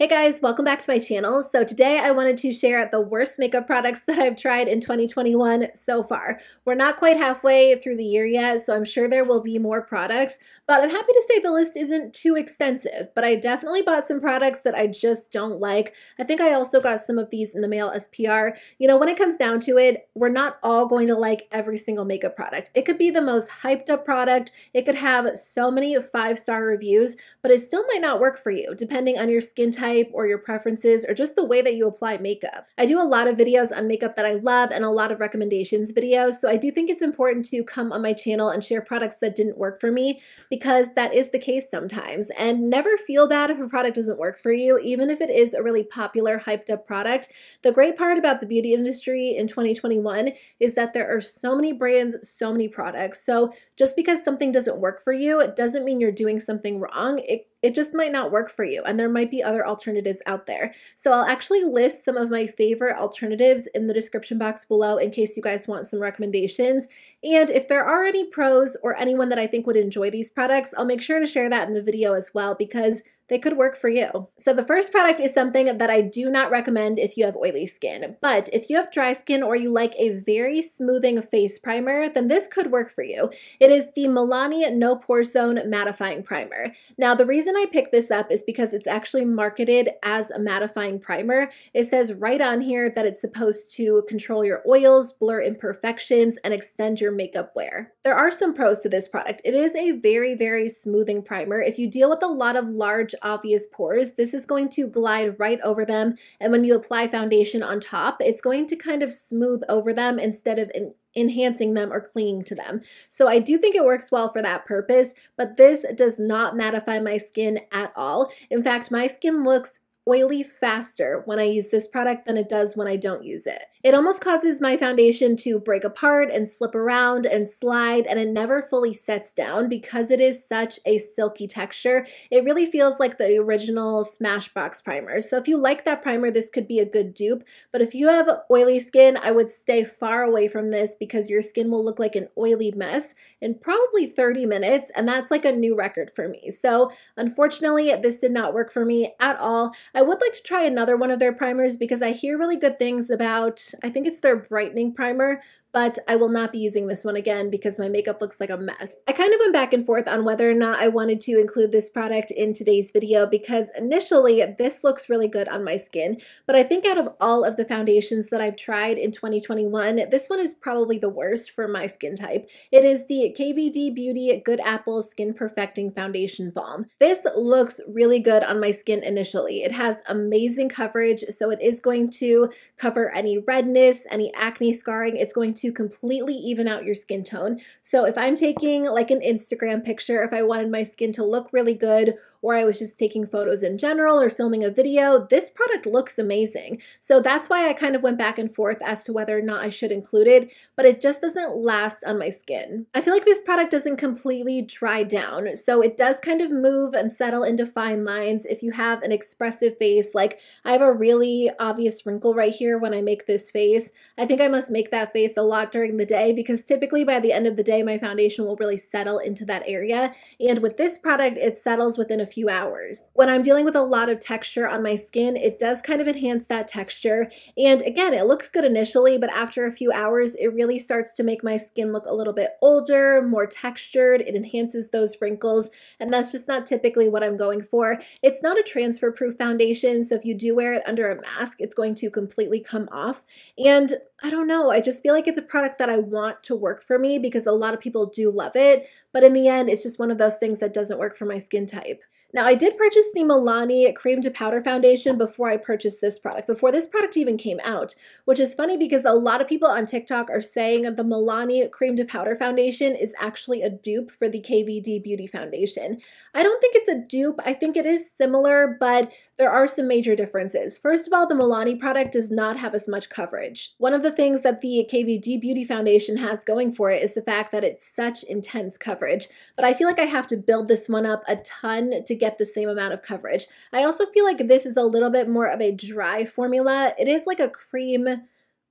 Hey guys, welcome back to my channel. So today I wanted to share the worst makeup products that I've tried in 2021 so far. We're not quite halfway through the year yet, so I'm sure there will be more products, but I'm happy to say the list isn't too extensive, but I definitely bought some products that I just don't like. I think I also got some of these in the mail as PR. You know, when it comes down to it, we're not all going to like every single makeup product. It could be the most hyped up product, it could have so many five-star reviews, but it still might not work for you, depending on your skin type type or your preferences or just the way that you apply makeup. I do a lot of videos on makeup that I love and a lot of recommendations videos, so I do think it's important to come on my channel and share products that didn't work for me because that is the case sometimes. And never feel bad if a product doesn't work for you, even if it is a really popular, hyped up product. The great part about the beauty industry in 2021 is that there are so many brands, so many products. So just because something doesn't work for you, it doesn't mean you're doing something wrong. It it just might not work for you, and there might be other alternatives out there. So I'll actually list some of my favorite alternatives in the description box below in case you guys want some recommendations. And if there are any pros or anyone that I think would enjoy these products, I'll make sure to share that in the video as well because they could work for you. So, the first product is something that I do not recommend if you have oily skin, but if you have dry skin or you like a very smoothing face primer, then this could work for you. It is the Milani No Pore Zone Mattifying Primer. Now, the reason I picked this up is because it's actually marketed as a mattifying primer. It says right on here that it's supposed to control your oils, blur imperfections, and extend your makeup wear. There are some pros to this product. It is a very, very smoothing primer. If you deal with a lot of large obvious pores, this is going to glide right over them. And when you apply foundation on top, it's going to kind of smooth over them instead of in enhancing them or clinging to them. So I do think it works well for that purpose, but this does not mattify my skin at all. In fact, my skin looks oily faster when I use this product than it does when I don't use it. It almost causes my foundation to break apart and slip around and slide and it never fully sets down because it is such a silky texture. It really feels like the original Smashbox primer. So if you like that primer, this could be a good dupe. But if you have oily skin, I would stay far away from this because your skin will look like an oily mess in probably 30 minutes and that's like a new record for me. So unfortunately, this did not work for me at all. I would like to try another one of their primers because I hear really good things about, I think it's their brightening primer, but I will not be using this one again because my makeup looks like a mess. I kind of went back and forth on whether or not I wanted to include this product in today's video because initially this looks really good on my skin, but I think out of all of the foundations that I've tried in 2021, this one is probably the worst for my skin type. It is the KVD Beauty Good Apple Skin Perfecting Foundation Balm. This looks really good on my skin initially. It has amazing coverage, so it is going to cover any redness, any acne scarring. It's going to to completely even out your skin tone. So if I'm taking like an Instagram picture, if I wanted my skin to look really good or I was just taking photos in general or filming a video, this product looks amazing. So that's why I kind of went back and forth as to whether or not I should include it, but it just doesn't last on my skin. I feel like this product doesn't completely dry down, so it does kind of move and settle into fine lines if you have an expressive face. Like I have a really obvious wrinkle right here when I make this face. I think I must make that face a lot during the day because typically by the end of the day, my foundation will really settle into that area. And with this product, it settles within a few hours. When I'm dealing with a lot of texture on my skin, it does kind of enhance that texture. And again, it looks good initially, but after a few hours, it really starts to make my skin look a little bit older, more textured. It enhances those wrinkles, and that's just not typically what I'm going for. It's not a transfer proof foundation, so if you do wear it under a mask, it's going to completely come off. And I don't know, I just feel like it's a product that I want to work for me because a lot of people do love it, but in the end, it's just one of those things that doesn't work for my skin type. Now, I did purchase the Milani Cream to Powder Foundation before I purchased this product, before this product even came out, which is funny because a lot of people on TikTok are saying the Milani Cream to Powder Foundation is actually a dupe for the KVD Beauty Foundation. I don't think it's a dupe. I think it is similar, but there are some major differences. First of all, the Milani product does not have as much coverage. One of the things that the KVD Beauty Foundation has going for it is the fact that it's such intense coverage, but I feel like I have to build this one up a ton to get the same amount of coverage. I also feel like this is a little bit more of a dry formula. It is like a cream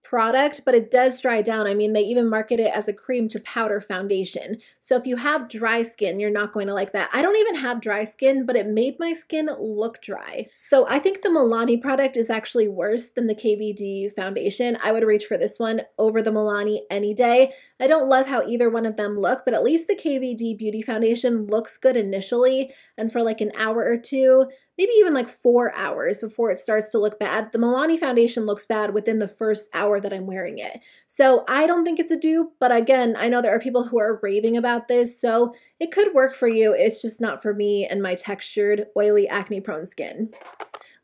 product, but it does dry down. I mean, they even market it as a cream to powder foundation. So if you have dry skin, you're not going to like that. I don't even have dry skin, but it made my skin look dry. So I think the Milani product is actually worse than the KVD foundation. I would reach for this one over the Milani any day. I don't love how either one of them look, but at least the KVD Beauty Foundation looks good initially and for like an hour or two, maybe even like four hours before it starts to look bad. The Milani foundation looks bad within the first hour that I'm wearing it. So I don't think it's a dupe, but again, I know there are people who are raving about this, so it could work for you. It's just not for me and my textured, oily, acne prone skin.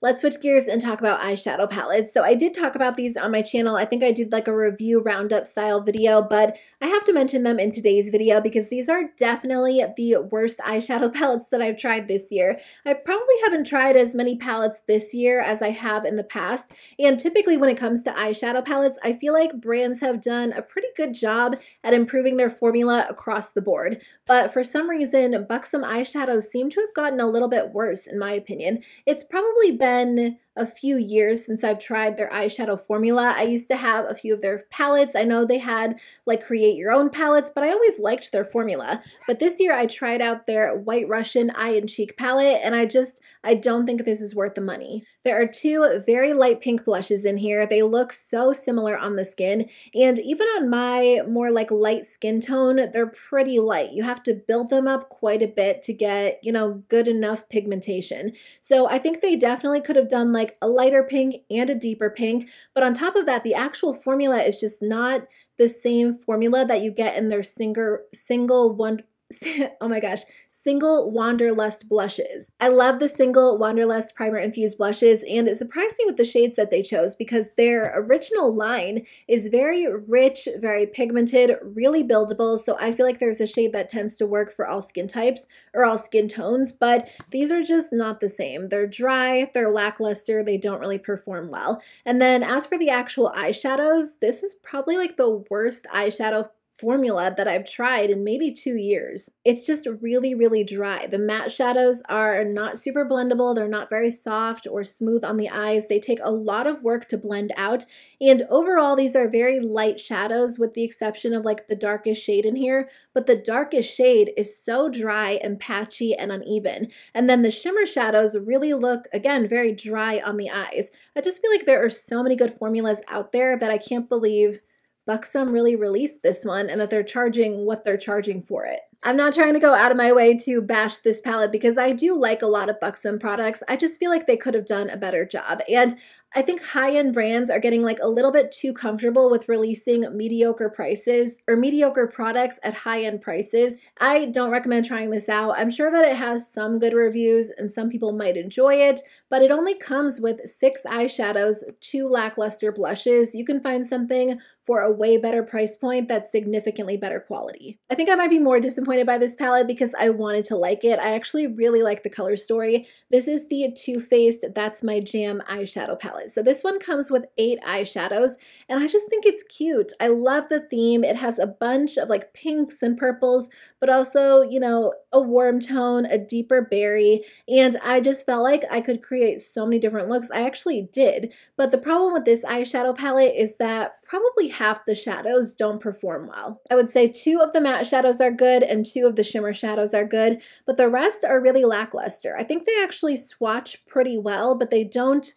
Let's switch gears and talk about eyeshadow palettes. So I did talk about these on my channel. I think I did like a review roundup style video, but I have to mention them in today's video because these are definitely the worst eyeshadow palettes that I've tried this year. I probably haven't tried as many palettes this year as I have in the past. And typically when it comes to eyeshadow palettes, I feel like brands have done a pretty good job at improving their formula across the board. But for some reason, Buxom eyeshadows seem to have gotten a little bit worse in my opinion. It's probably been been a few years since I've tried their eyeshadow formula. I used to have a few of their palettes. I know they had like create your own palettes, but I always liked their formula. But this year I tried out their White Russian Eye and Cheek palette and I just I don't think this is worth the money. There are two very light pink blushes in here. They look so similar on the skin, and even on my more like light skin tone, they're pretty light. You have to build them up quite a bit to get, you know, good enough pigmentation. So I think they definitely could have done like a lighter pink and a deeper pink, but on top of that, the actual formula is just not the same formula that you get in their single, single one, oh my gosh, Single Wanderlust Blushes. I love the Single Wanderlust Primer Infused Blushes, and it surprised me with the shades that they chose because their original line is very rich, very pigmented, really buildable, so I feel like there's a shade that tends to work for all skin types or all skin tones, but these are just not the same. They're dry, they're lackluster, they don't really perform well. And then as for the actual eyeshadows, this is probably like the worst eyeshadow formula that I've tried in maybe two years. It's just really, really dry. The matte shadows are not super blendable. They're not very soft or smooth on the eyes. They take a lot of work to blend out. And overall, these are very light shadows with the exception of like the darkest shade in here. But the darkest shade is so dry and patchy and uneven. And then the shimmer shadows really look, again, very dry on the eyes. I just feel like there are so many good formulas out there that I can't believe Buxom really released this one and that they're charging what they're charging for it. I'm not trying to go out of my way to bash this palette because I do like a lot of Buxom products. I just feel like they could have done a better job. And I think high-end brands are getting like a little bit too comfortable with releasing mediocre prices or mediocre products at high-end prices. I don't recommend trying this out. I'm sure that it has some good reviews and some people might enjoy it, but it only comes with six eyeshadows, two lackluster blushes. You can find something for a way better price point that's significantly better quality. I think I might be more disappointed disappointed by this palette because I wanted to like it. I actually really like the color story. This is the Too Faced That's My Jam eyeshadow palette. So this one comes with eight eyeshadows and I just think it's cute. I love the theme. It has a bunch of like pinks and purples, but also, you know, a warm tone, a deeper berry. And I just felt like I could create so many different looks. I actually did. But the problem with this eyeshadow palette is that probably half the shadows don't perform well. I would say two of the matte shadows are good and two of the shimmer shadows are good, but the rest are really lackluster. I think they actually swatch pretty well, but they don't,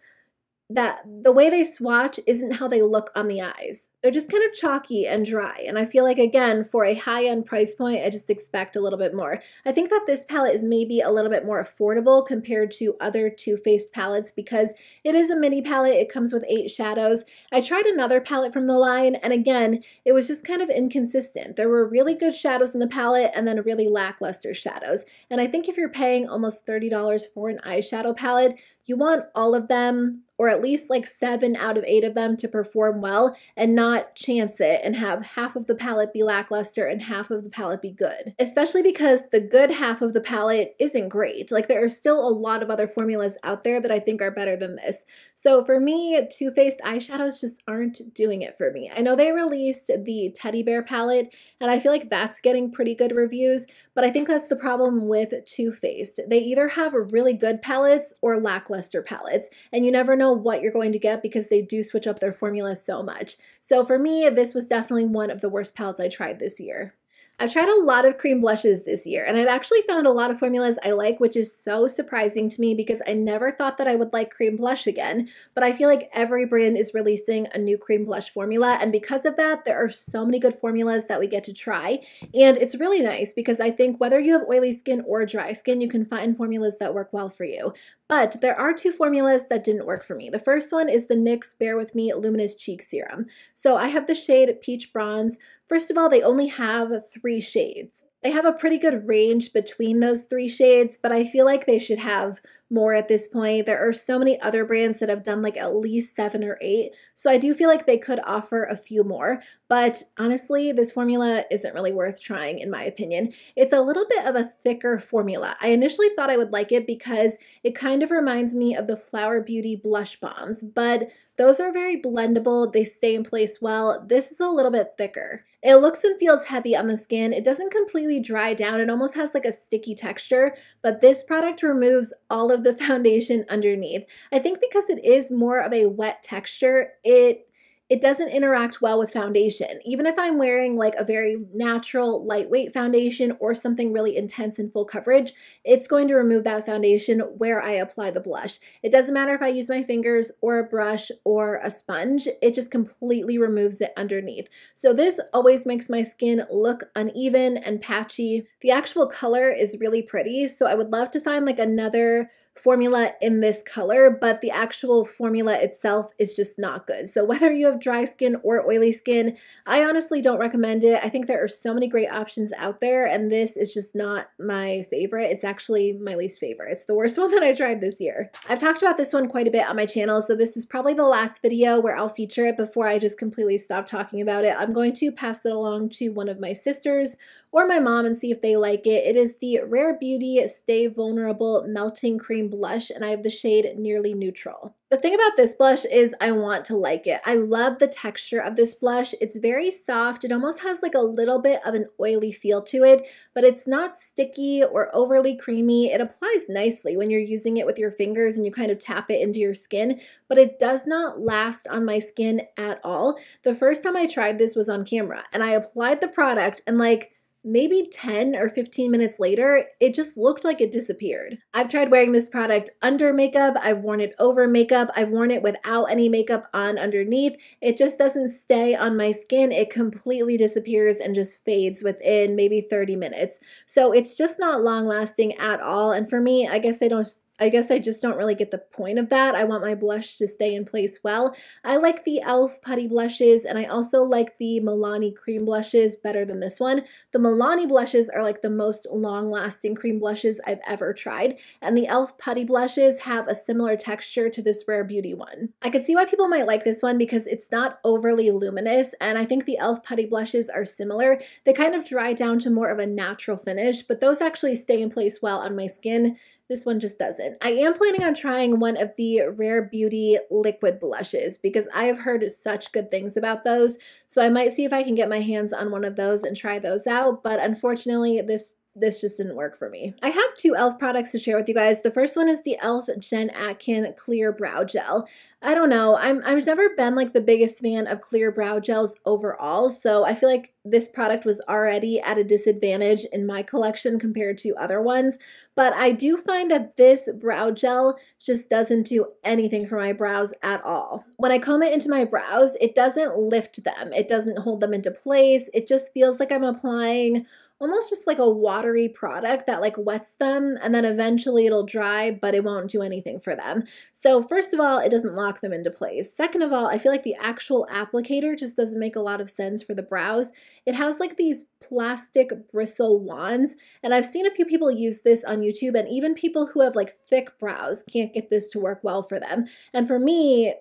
that the way they swatch isn't how they look on the eyes they're just kind of chalky and dry. And I feel like, again, for a high end price point, I just expect a little bit more. I think that this palette is maybe a little bit more affordable compared to other Too Faced palettes because it is a mini palette. It comes with eight shadows. I tried another palette from the line, and again, it was just kind of inconsistent. There were really good shadows in the palette and then really lackluster shadows. And I think if you're paying almost $30 for an eyeshadow palette, you want all of them or at least like seven out of eight of them to perform well and not chance it and have half of the palette be lackluster and half of the palette be good. Especially because the good half of the palette isn't great. Like there are still a lot of other formulas out there that I think are better than this. So for me, Too Faced eyeshadows just aren't doing it for me. I know they released the Teddy Bear palette and I feel like that's getting pretty good reviews, but I think that's the problem with Too Faced. They either have really good palettes or lackluster palettes, and you never know what you're going to get because they do switch up their formulas so much. So for me, this was definitely one of the worst palettes I tried this year. I've tried a lot of cream blushes this year, and I've actually found a lot of formulas I like, which is so surprising to me because I never thought that I would like cream blush again. But I feel like every brand is releasing a new cream blush formula, and because of that, there are so many good formulas that we get to try. And it's really nice because I think whether you have oily skin or dry skin, you can find formulas that work well for you. But there are two formulas that didn't work for me. The first one is the NYX Bear With Me Luminous Cheek Serum. So I have the shade Peach Bronze. First of all, they only have three shades. They have a pretty good range between those three shades, but I feel like they should have more at this point. There are so many other brands that have done like at least seven or eight. So I do feel like they could offer a few more. But honestly, this formula isn't really worth trying, in my opinion. It's a little bit of a thicker formula. I initially thought I would like it because it kind of reminds me of the Flower Beauty blush bombs, but those are very blendable. They stay in place well. This is a little bit thicker. It looks and feels heavy on the skin. It doesn't completely dry down. It almost has like a sticky texture, but this product removes all of of the foundation underneath. I think because it is more of a wet texture, it it doesn't interact well with foundation. Even if I'm wearing like a very natural, lightweight foundation or something really intense in full coverage, it's going to remove that foundation where I apply the blush. It doesn't matter if I use my fingers or a brush or a sponge, it just completely removes it underneath. So this always makes my skin look uneven and patchy. The actual color is really pretty, so I would love to find like another formula in this color, but the actual formula itself is just not good. So whether you have dry skin or oily skin, I honestly don't recommend it. I think there are so many great options out there, and this is just not my favorite. It's actually my least favorite. It's the worst one that I tried this year. I've talked about this one quite a bit on my channel, so this is probably the last video where I'll feature it before I just completely stop talking about it. I'm going to pass it along to one of my sisters or my mom and see if they like it. It is the Rare Beauty Stay Vulnerable Melting Cream blush and I have the shade Nearly Neutral. The thing about this blush is I want to like it. I love the texture of this blush. It's very soft. It almost has like a little bit of an oily feel to it, but it's not sticky or overly creamy. It applies nicely when you're using it with your fingers and you kind of tap it into your skin, but it does not last on my skin at all. The first time I tried this was on camera and I applied the product and like maybe 10 or 15 minutes later, it just looked like it disappeared. I've tried wearing this product under makeup, I've worn it over makeup, I've worn it without any makeup on underneath. It just doesn't stay on my skin. It completely disappears and just fades within maybe 30 minutes. So it's just not long lasting at all. And for me, I guess I don't I guess I just don't really get the point of that. I want my blush to stay in place well. I like the e.l.f. putty blushes and I also like the Milani cream blushes better than this one. The Milani blushes are like the most long-lasting cream blushes I've ever tried and the e.l.f. putty blushes have a similar texture to this Rare Beauty one. I could see why people might like this one because it's not overly luminous and I think the e.l.f. putty blushes are similar. They kind of dry down to more of a natural finish but those actually stay in place well on my skin. This one just doesn't. I am planning on trying one of the Rare Beauty liquid blushes because I have heard such good things about those. So I might see if I can get my hands on one of those and try those out. But unfortunately, this this just didn't work for me. I have two e.l.f. products to share with you guys. The first one is the e.l.f. Jen Atkin Clear Brow Gel. I don't know, I'm, I've never been like the biggest fan of clear brow gels overall, so I feel like this product was already at a disadvantage in my collection compared to other ones, but I do find that this brow gel just doesn't do anything for my brows at all. When I comb it into my brows, it doesn't lift them, it doesn't hold them into place, it just feels like I'm applying almost just like a watery product that like wets them and then eventually it'll dry, but it won't do anything for them. So first of all, it doesn't lock them into place. Second of all, I feel like the actual applicator just doesn't make a lot of sense for the brows. It has like these plastic bristle wands, and I've seen a few people use this on YouTube, and even people who have like thick brows can't get this to work well for them. And for me,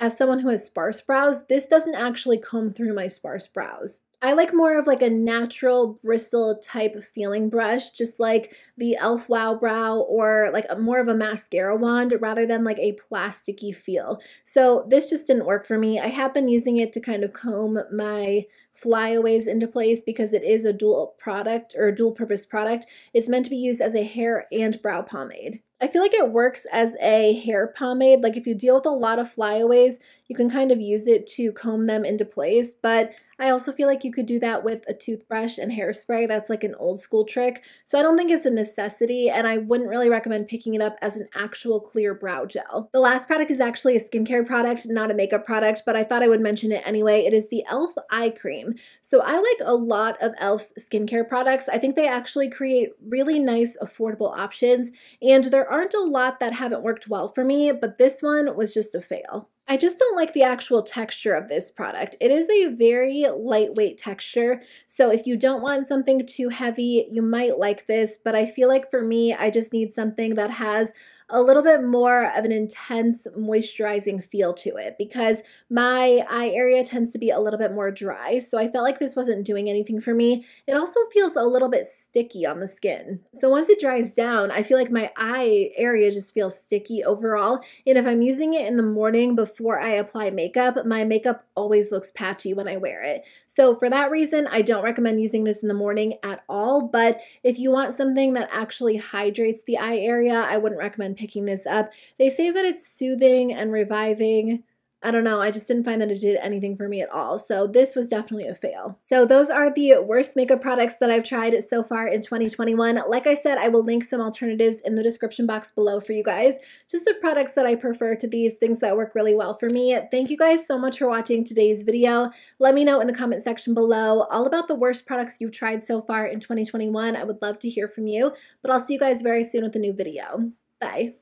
as someone who has sparse brows, this doesn't actually comb through my sparse brows. I like more of like a natural bristle type of feeling brush, just like the e.l.f. Wow Brow or like a, more of a mascara wand rather than like a plasticky feel. So this just didn't work for me. I have been using it to kind of comb my flyaways into place because it is a dual product or a dual purpose product. It's meant to be used as a hair and brow pomade. I feel like it works as a hair pomade. Like if you deal with a lot of flyaways, you can kind of use it to comb them into place, but I also feel like you could do that with a toothbrush and hairspray. That's like an old school trick. So I don't think it's a necessity, and I wouldn't really recommend picking it up as an actual clear brow gel. The last product is actually a skincare product, not a makeup product, but I thought I would mention it anyway. It is the e.l.f. Eye Cream. So I like a lot of e.l.f.'s skincare products. I think they actually create really nice, affordable options, and there aren't a lot that haven't worked well for me, but this one was just a fail. I just don't like the actual texture of this product. It is a very lightweight texture, so if you don't want something too heavy, you might like this, but I feel like for me, I just need something that has a little bit more of an intense moisturizing feel to it because my eye area tends to be a little bit more dry. So I felt like this wasn't doing anything for me. It also feels a little bit sticky on the skin. So once it dries down, I feel like my eye area just feels sticky overall. And if I'm using it in the morning before I apply makeup, my makeup always looks patchy when I wear it. So for that reason, I don't recommend using this in the morning at all, but if you want something that actually hydrates the eye area, I wouldn't recommend picking this up. They say that it's soothing and reviving I don't know. I just didn't find that it did anything for me at all. So this was definitely a fail. So those are the worst makeup products that I've tried so far in 2021. Like I said, I will link some alternatives in the description box below for you guys, just of products that I prefer to these, things that work really well for me. Thank you guys so much for watching today's video. Let me know in the comment section below all about the worst products you've tried so far in 2021. I would love to hear from you, but I'll see you guys very soon with a new video. Bye.